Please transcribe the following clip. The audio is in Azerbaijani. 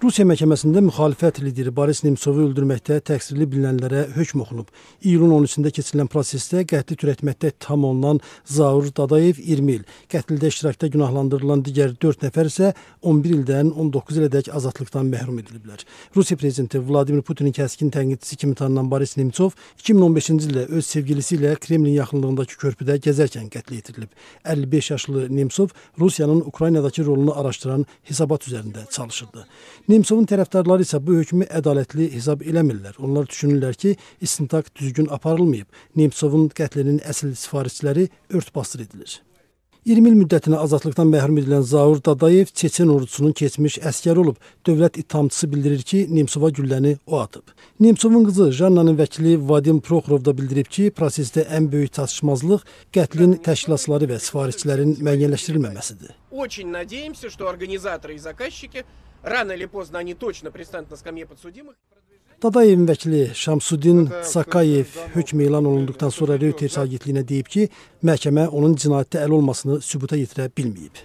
Rusiya məhkəməsində müxalifət lideri Boris Nemtsovu öldürməkdə təqsirli bilinənlərə hökm oxunub. İyulun 13-də keçirilən prosesdə qətli törətməkdə tam olunan Zaur Dadayev 20 il, qətldə iştirakda günahlandırılan digər 4 nəfər isə 11 ildən 19 ilədək azadlıqdan məhrum ediliblər. Rusiya prezidenti Vladimir Putinin kəskin tənqidçisi kimi tanınan Boris Nemtsov 2015-ci ildə öz sevgilisi ilə Kremlin yaxınlığındakı körpüdə gəzərkən qətl yetirilib. 55 yaşlı Nemtsov Rusiyanın Ukraynadakı rolunu araşdıran hesabat üzərində çalışırdı. Nemsovun tərəfdarları isə bu hökmü ədalətli hesab eləmirlər. Onlar düşünürlər ki, istintaq düzgün aparılmayıb. Nemsovun qətlinin əsl sifarişçiləri örtbasdır edilir. 20 il müddətinə azadlıqdan məhrum edilən Zaur Dadayev Çeçen ordusunun keçmiş əsgəri olub. Dövlət ittihamçısı bildirir ki, Nemsova gülləni o atıb. Nemsovun qızı Jannanın vəkili Vadim Proxorov da bildirib ki, prosesdə ən böyük çatışmazlıq qətlin təşkilatçıları və sifarişçilərin müəyyənləşdirilməməsidir. Очень надеемся, что организаторы и заказчики рано или поздно они точно пристанут на скамье подсудимых. Dadayev vəkili Şamsudin Sakayev hökm elan olunduqdan sonra Reuters agentliyinə deyib ki, məhkəmə onun cinayətdə əl olmasını sübuta yetirə bilməyib.